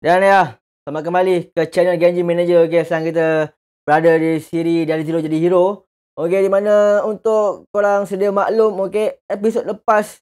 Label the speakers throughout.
Speaker 1: Dan ya, selamat kembali ke channel Genji Manager Okay, sekarang kita berada di siri dari zero jadi hero Okay, di mana untuk korang sedia maklum Okay, episod lepas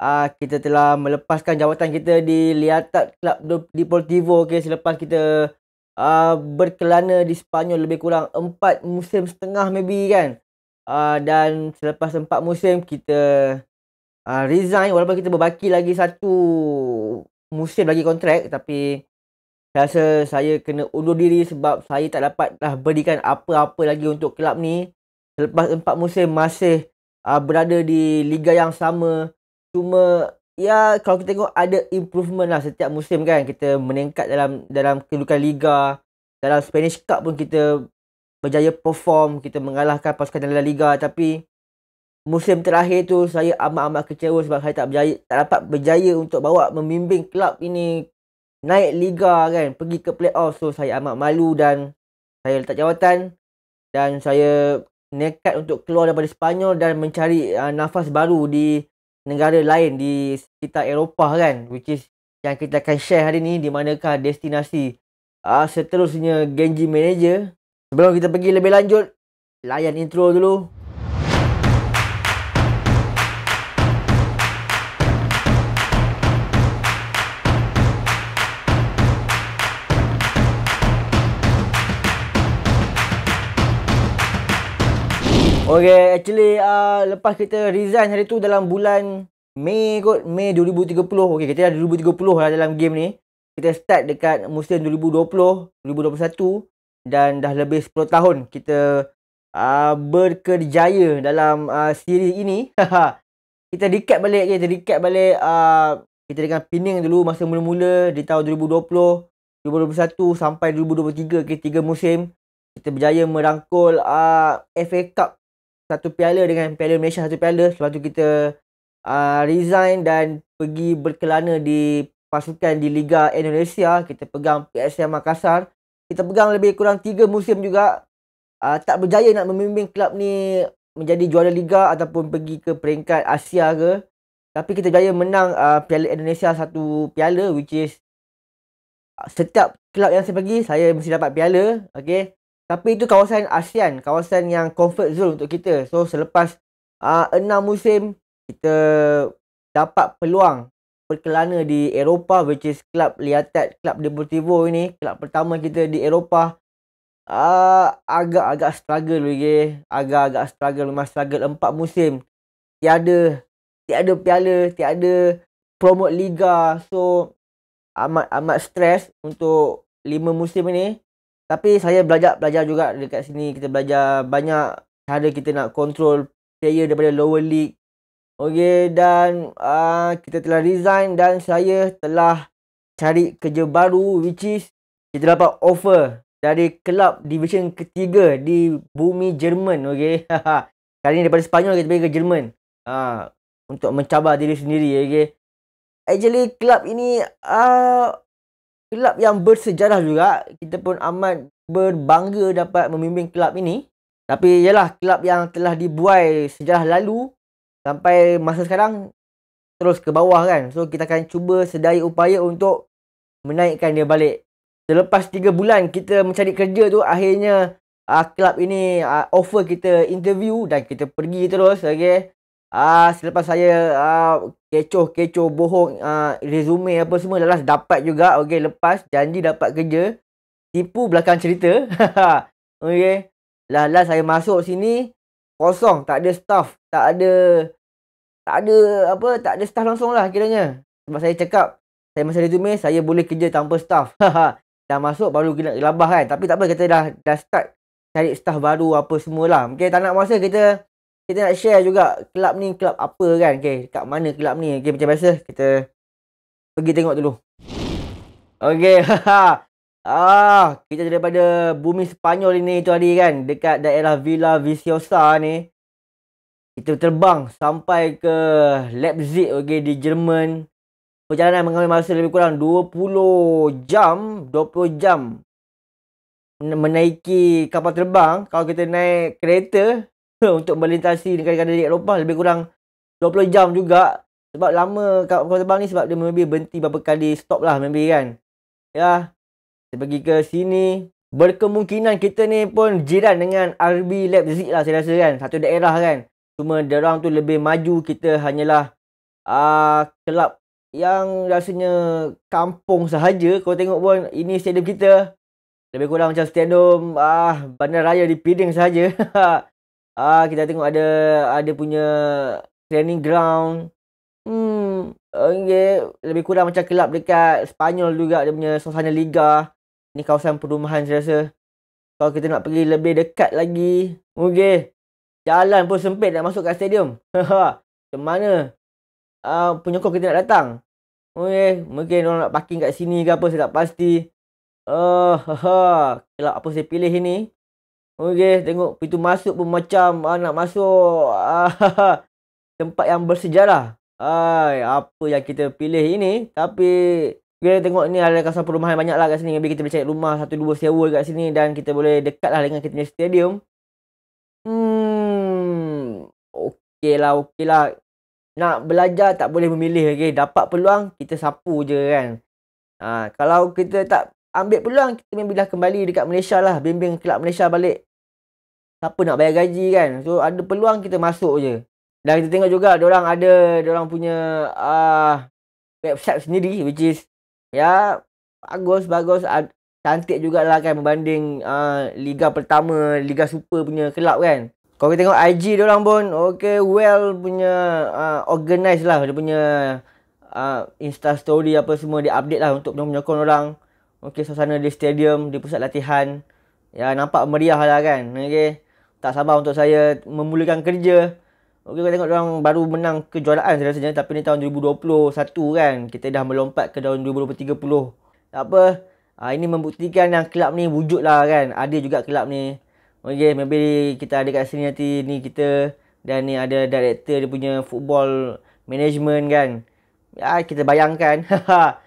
Speaker 1: uh, Kita telah melepaskan jawatan kita di Liatat Club Deportivo Okay, selepas kita uh, berkelana di Spanyol Lebih kurang 4 musim setengah maybe kan uh, Dan selepas 4 musim kita uh, resign Walaupun kita berbaki lagi satu musim lagi kontrak tapi saya rasa saya kena undur diri sebab saya tak dapat dah berikan apa-apa lagi untuk kelab ni selepas empat musim masih uh, berada di liga yang sama cuma ya kalau kita tengok ada improvement lah setiap musim kan kita meningkat dalam dalam kedudukan liga dalam Spanish Cup pun kita berjaya perform kita mengalahkan pasukan dalam liga tapi musim terakhir tu saya amat-amat kecewa sebab saya tak berjaya tak dapat berjaya untuk bawa membimbing kelab ini naik liga kan pergi ke playoff so saya amat malu dan saya letak jawatan dan saya nekat untuk keluar daripada Sepanyol dan mencari uh, nafas baru di negara lain di sekitar Eropah kan which is yang kita akan share hari ni di manakah destinasi uh, seterusnya Genji Manager sebelum kita pergi lebih lanjut layan intro dulu Okay, actually uh, lepas kita resign hari tu dalam bulan Mei kot, Mei 2030. Okay, kita dah 2030 lah dalam game ni. Kita start dekat musim 2020, 2021 dan dah lebih 10 tahun kita uh, berkerjaya dalam uh, ah, siri ini. kita recap balik, kita recap balik uh, kita dengan pining dulu masa mula-mula di tahun 2020, 2021 sampai 2023, okay, 3 musim. Kita berjaya merangkul uh, FA Cup satu piala dengan piala Malaysia satu piala Lepas tu kita uh, resign dan pergi berkelana di pasukan di Liga Indonesia Kita pegang PSM Makassar Kita pegang lebih kurang 3 musim juga uh, Tak berjaya nak memimpin klub ni menjadi juara Liga Ataupun pergi ke peringkat Asia ke Tapi kita berjaya menang uh, piala Indonesia satu piala Which is uh, setiap klub yang saya pergi saya mesti dapat piala Okay tapi itu kawasan ASEAN, kawasan yang comfort zone untuk kita. So selepas ah, enam musim, kita dapat peluang berkelana di Eropah which is Club Liatat, Club Deportivo ini. Club pertama kita di Eropah. Uh, agak-agak struggle lagi. Okay? Agak-agak struggle. Memang struggle empat musim. Tiada, tiada piala, tiada promote liga. So, amat-amat stress untuk lima musim ini. Tapi saya belajar-belajar juga dekat sini kita belajar banyak cara kita nak control player daripada lower league. Okey dan uh, kita telah resign dan saya telah cari kerja baru which is kita dapat offer dari kelab division ketiga di bumi Jerman okey. Kali ni daripada Spanyol kita pergi ke Jerman. Uh, untuk mencabar diri sendiri okey. Actually kelab ini uh, kelab yang bersejarah juga. Kita pun amat berbangga dapat memimpin kelab ini. Tapi ialah kelab yang telah dibuai sejarah lalu sampai masa sekarang terus ke bawah kan. So kita akan cuba sedaya upaya untuk menaikkan dia balik. Selepas 3 bulan kita mencari kerja tu akhirnya uh, kelab ini uh, offer kita interview dan kita pergi terus okey. Ah uh, selepas saya kecoh-kecoh ah, uh, bohong uh, resume apa semua lepas dapat juga okey lepas janji dapat kerja tipu belakang cerita. okey. Lepas lah saya masuk sini kosong, tak ada staff, tak ada tak ada apa, tak ada staff langsung lah kiranya. Sebab saya cakap, saya masa resume, saya boleh kerja tanpa staff. dah masuk baru kena labah kan. Tapi tak apa, kita dah dah start cari staff baru apa semualah. Okay, tak nak masa kita kita nak share juga kelab ni kelab apa kan okey kat mana kelab ni okey macam biasa kita pergi tengok dulu okey ah kita daripada bumi Sepanyol ini tu tadi kan dekat daerah Villa Viciosa ni kita terbang sampai ke Leipzig okey di Jerman perjalanan mengambil masa lebih kurang 20 jam 20 jam menaiki kapal terbang kalau kita naik kereta untuk melintasi negara-negara di Eropah lebih kurang 20 jam juga sebab lama kat kapal terbang ni sebab dia maybe berhenti beberapa kali stop lah maybe kan. Ya. Kita pergi ke sini berkemungkinan kita ni pun jiran dengan RB Leipzig lah saya rasa kan. Satu daerah kan. Cuma derang tu lebih maju kita hanyalah uh, kelab yang rasanya kampung sahaja kau tengok pun ini stadium kita lebih kurang macam stadium ah bandar raya di Pidin sahaja Ah uh, kita tengok ada ada punya training ground. Hmm okay. lebih kurang macam kelab dekat Spanyol juga dia punya suasana liga. Ni kawasan perumahan saya rasa. Kalau kita nak pergi lebih dekat lagi, okey. Jalan pun sempit nak masuk kat stadium. Ke mana? Ah uh, penyokong kita nak datang. Okey, mungkin orang nak parking kat sini ke apa saya tak pasti. Ah uh, ha, kelab apa saya pilih ini? Okey, tengok pintu masuk pun macam ah, nak masuk ah, tempat yang bersejarah. Ai, ah, apa yang kita pilih ini? Tapi kita tengok ni ada kawasan perumahan banyaklah kat sini. Maybe kita boleh cari rumah satu dua sewa kat sini dan kita boleh dekatlah dengan kita punya stadium. Hmm. Okeylah, okeylah. Nak belajar tak boleh memilih lagi. Okay? Dapat peluang, kita sapu je kan. Ah, kalau kita tak ambil peluang kita membilah kembali dekat Malaysia lah bimbing kelab Malaysia balik siapa nak bayar gaji kan so ada peluang kita masuk je dan kita tengok juga orang ada orang punya uh, website sendiri which is ya bagus bagus ad, cantik jugalah kan berbanding uh, ah, liga pertama liga super punya kelab kan kalau kita tengok IG orang pun okay well punya uh, ah, organize lah dia punya uh, insta story apa semua dia update lah untuk penyokong orang, orang. Okey, suasana di stadium, di pusat latihan. Ya, nampak meriah lah kan. Okey. Tak sabar untuk saya memulakan kerja. Okey, kita tengok orang baru menang kejuaraan saya rasanya. Tapi ni tahun 2021 kan. Kita dah melompat ke tahun 2030. Tak apa. Ha, ini membuktikan yang kelab ni wujud lah kan. Ada juga kelab ni. Okey, maybe kita ada kat sini nanti. Ni kita. Dan ni ada director dia punya football management kan. Ya, kita bayangkan. Haha. Ha.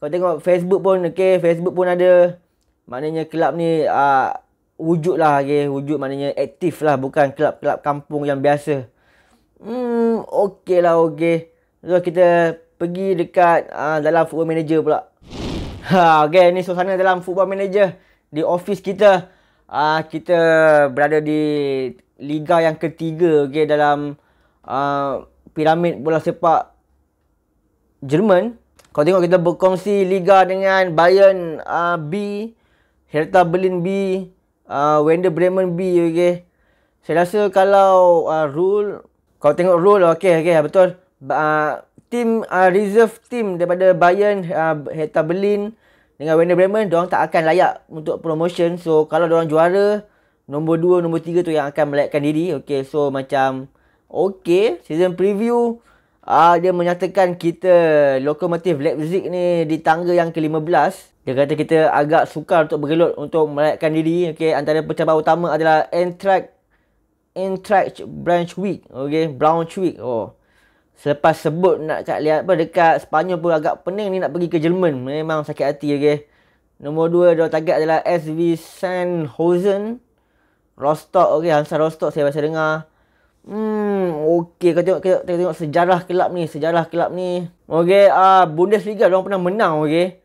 Speaker 1: Kau tengok Facebook pun okey, Facebook pun ada Maknanya kelab ni uh, Wujud lah okay. Wujud maknanya aktif lah Bukan kelab-kelab kampung yang biasa Hmm okey lah okey. So kita Pergi dekat uh, Dalam football manager pula Ha okay Ni suasana dalam football manager Di office kita uh, Kita berada di Liga yang ketiga okey Dalam uh, Piramid bola sepak Jerman kau tengok kita berkongsi Liga dengan Bayern uh, B, Hertha Berlin B, uh, Wender Bremen B. Okay. Saya rasa kalau uh, rule, kau tengok rule, okay, okay, ha, betul. Uh, team uh, reserve team daripada Bayern, uh, Hertha Berlin dengan Wender Bremen, diorang tak akan layak untuk promotion. So, kalau diorang juara, nombor 2, nombor 3 tu yang akan melayakkan diri. Okay, so macam, okay, season preview uh, dia menyatakan kita lokomotif Leipzig ni di tangga yang ke-15. Dia kata kita agak sukar untuk bergelut untuk melayakkan diri. Okey, antara pencabar utama adalah Eintracht Eintracht Branch Okay, Okey, Oh. Selepas sebut nak kat lihat apa dekat Sepanyol pun agak pening ni nak pergi ke Jerman. Memang sakit hati Okay, Nombor dua dia target adalah SV Sandhausen. Rostock Okay, Hansa Rostock saya biasa dengar. Hmm, okey kau tengok kita, kita tengok sejarah kelab ni, sejarah kelab ni. Okey, ah uh, Bundesliga dia orang pernah menang okey.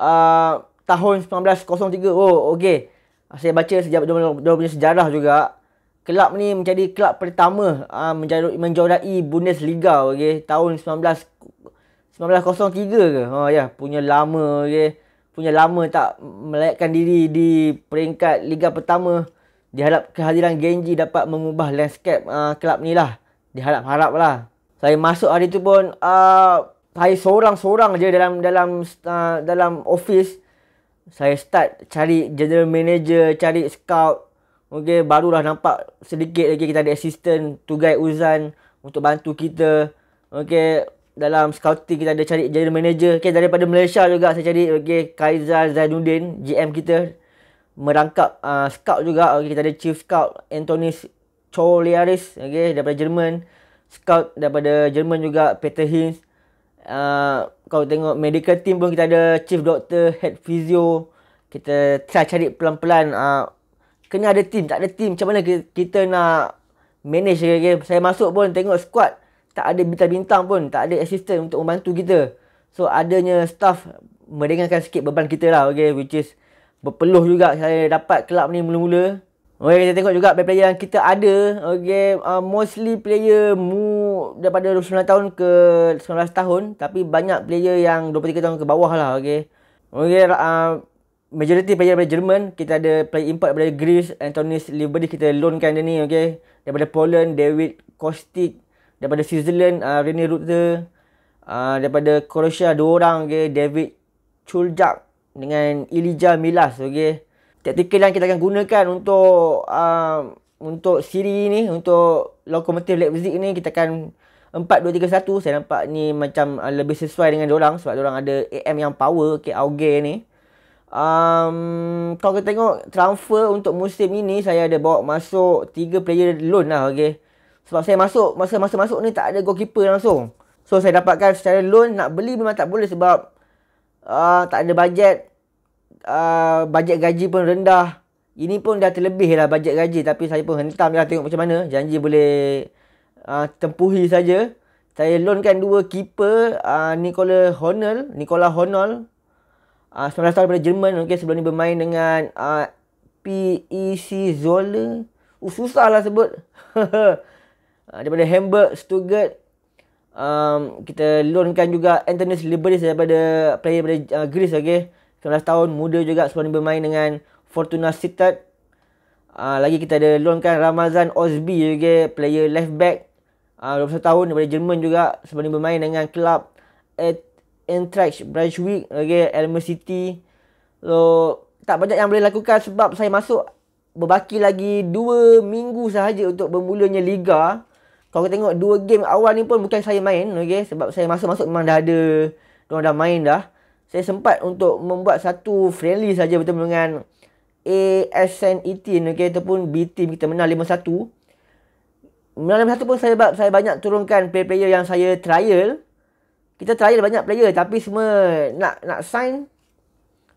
Speaker 1: Ah uh, tahun 1903. Oh, okey. Ah, saya baca sejarah dia, punya sejarah juga. Kelab ni menjadi kelab pertama uh, ah, menjurai, menjurai Bundesliga okey tahun 19 1903 ke? Ha oh, ya, yeah. punya lama okey. Punya lama tak melayakkan diri di peringkat liga pertama diharap kehadiran Genji dapat mengubah landscape uh, kelab ni lah diharap harap lah saya masuk hari tu pun uh, saya seorang-seorang je dalam dalam uh, dalam office saya start cari general manager cari scout okey barulah nampak sedikit lagi kita ada assistant to Uzan untuk bantu kita okey dalam scouting kita ada cari general manager okey daripada Malaysia juga saya cari okey Kaizal Zainuddin GM kita merangkap uh, scout juga. Okay, kita ada chief scout Anthony Choliaris okay, daripada Jerman. Scout daripada Jerman juga Peter Hinz. Uh, kalau tengok medical team pun kita ada chief doctor, head physio. Kita try cari pelan-pelan. Uh, kena ada team. Tak ada team. Macam mana kita, kita nak manage. Okay, okay. Saya masuk pun tengok squad. Tak ada bintang-bintang pun. Tak ada assistant untuk membantu kita. So adanya staff meringankan sikit beban kita lah. Okay, which is berpeluh juga saya dapat kelab ni mula-mula. Okey, kita tengok juga player-player yang kita ada. Okey, uh, mostly player mu daripada 29 tahun ke 19 tahun. Tapi banyak player yang 23 tahun ke bawah lah. Okey. Okay uh, majority player daripada Jerman. Kita ada player import daripada Greece. Antonis Liberty kita loankan dia ni. Okey. Daripada Poland, David Kostik. Daripada Switzerland, uh, Rene Rutte. Uh, daripada Croatia, dua orang. Okey, David Chuljak dengan Ilija Milas okey. Taktikal yang kita akan gunakan untuk um, untuk siri ni untuk lokomotif Leipzig ni kita akan 4-2-3-1 saya nampak ni macam uh, lebih sesuai dengan orang sebab orang ada AM yang power okey Auger ni. Um, kalau kita tengok transfer untuk musim ini saya ada bawa masuk 3 player loan lah okey. Sebab saya masuk masa-masa masuk ni tak ada goalkeeper langsung. So saya dapatkan secara loan nak beli memang tak boleh sebab uh, tak ada bajet Uh, bajet gaji pun rendah. Ini pun dah terlebih lah bajet gaji. Tapi saya pun hentam lah tengok macam mana. Janji boleh uh, tempuhi saja. Saya loankan dua keeper. Uh, Nikola Honol. Nicola Honol. Uh, 19 tahun daripada Jerman. Okay, sebelum ni bermain dengan uh, PEC Zola. Uh, susah lah sebut. Uh, daripada Hamburg, Stuttgart. Um, kita loankan juga Anthony Liberis daripada player daripada uh, Greece. Okay. 19 tahun muda juga sebelum ni bermain dengan Fortuna Sittard. Uh, lagi kita ada loankan Ramazan Osby juga player left back. Ah, uh, 21 tahun daripada Jerman juga sebelum ni bermain dengan kelab at Eintracht Braunschweig okay, Elmer City. So tak banyak yang boleh lakukan sebab saya masuk berbaki lagi 2 minggu sahaja untuk bermulanya liga. Kalau kita tengok 2 game awal ni pun bukan saya main okay, sebab saya masuk-masuk memang dah ada orang dah main dah saya sempat untuk membuat satu friendly saja bertemu dengan ASN e okay, ataupun B team kita menang 5-1. Menang 5-1 pun saya saya banyak turunkan player, player yang saya trial. Kita trial banyak player tapi semua nak nak sign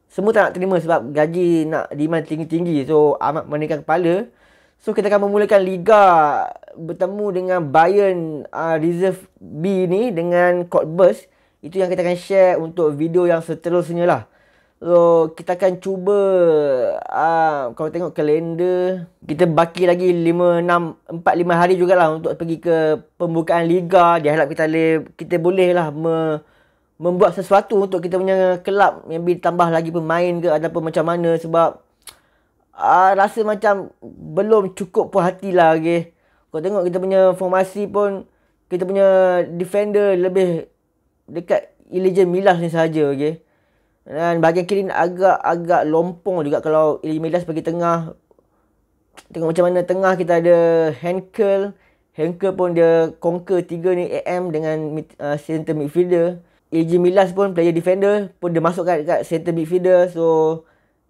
Speaker 1: semua tak nak terima sebab gaji nak demand tinggi-tinggi. So amat menekan kepala. So kita akan memulakan liga bertemu dengan Bayern uh, Reserve B ni dengan Cottbus. Itu yang kita akan share untuk video yang seterusnya lah. So, kita akan cuba uh, ah, kalau tengok kalender. Kita baki lagi 5, 6, 4, 5 hari jugalah untuk pergi ke pembukaan Liga. Diharap kita, kita boleh lah me, membuat sesuatu untuk kita punya kelab. Maybe tambah lagi pemain ke ataupun macam mana sebab uh, rasa macam belum cukup puas hati lah. Okay. Kalau tengok kita punya formasi pun kita punya defender lebih dekat Elijah Milas ni saja okey. Dan bahagian kiri ni agak-agak lompong juga kalau Elijah Milas pergi tengah. Tengok macam mana tengah kita ada Henkel. Henkel pun dia conquer 3 ni AM dengan uh, center midfielder. Elijah Milas pun player defender pun dia masukkan dekat center midfielder. So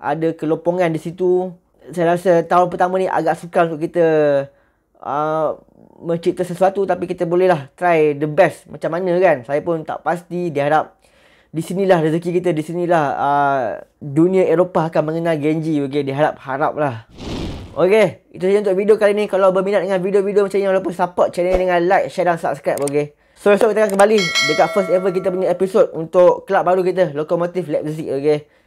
Speaker 1: ada kelompongan di situ. Saya rasa tahun pertama ni agak sukar untuk kita Ah, mencipta sesuatu tapi kita bolehlah try the best macam mana kan saya pun tak pasti diharap di sinilah rezeki kita di sinilah uh, dunia Eropah akan mengenal Genji okey diharap haraplah okey itu saja untuk video kali ni kalau berminat dengan video-video macam ni walaupun support channel dengan like share dan subscribe okey so esok kita akan kembali dekat first ever kita punya episode untuk kelab baru kita Lokomotif Leipzig okey